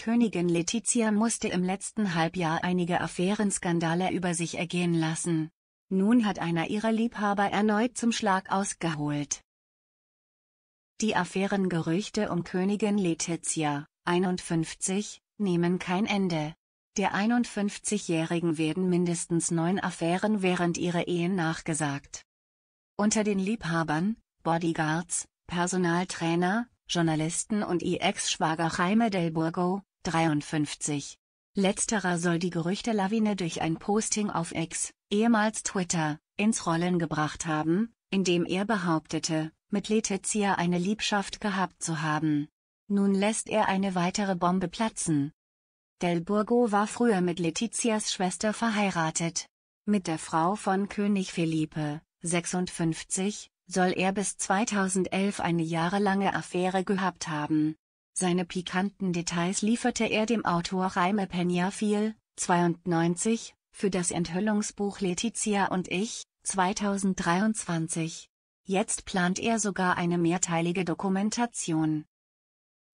Königin Letizia musste im letzten Halbjahr einige Affärenskandale über sich ergehen lassen. Nun hat einer ihrer Liebhaber erneut zum Schlag ausgeholt. Die Affärengerüchte um Königin Letizia, 51, nehmen kein Ende. Der 51-Jährigen werden mindestens neun Affären während ihrer Ehen nachgesagt. Unter den Liebhabern, Bodyguards, Personaltrainer, Journalisten und ihr Ex-Schwager Jaime Del Burgo, 53. Letzterer soll die Gerüchte-Lawine durch ein Posting auf X, ehemals Twitter, ins Rollen gebracht haben, indem er behauptete, mit Letizia eine Liebschaft gehabt zu haben. Nun lässt er eine weitere Bombe platzen. Del Burgo war früher mit Letizias Schwester verheiratet. Mit der Frau von König Felipe, 56, soll er bis 2011 eine jahrelange Affäre gehabt haben. Seine pikanten Details lieferte er dem Autor Jaime Peña 92, für das Enthüllungsbuch Letizia und ich, 2023. Jetzt plant er sogar eine mehrteilige Dokumentation.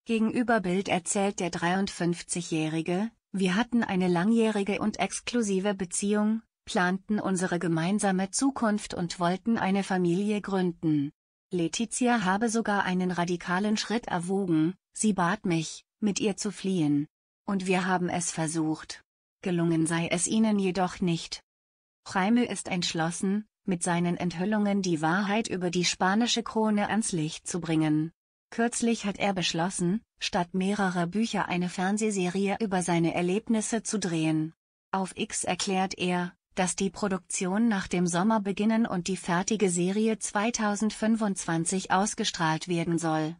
Gegenüber Bild erzählt der 53-Jährige, wir hatten eine langjährige und exklusive Beziehung, planten unsere gemeinsame Zukunft und wollten eine Familie gründen. Letizia habe sogar einen radikalen Schritt erwogen, sie bat mich, mit ihr zu fliehen. Und wir haben es versucht. Gelungen sei es ihnen jedoch nicht. Jaime ist entschlossen, mit seinen Enthüllungen die Wahrheit über die spanische Krone ans Licht zu bringen. Kürzlich hat er beschlossen, statt mehrerer Bücher eine Fernsehserie über seine Erlebnisse zu drehen. Auf X erklärt er, dass die Produktion nach dem Sommer beginnen und die fertige Serie 2025 ausgestrahlt werden soll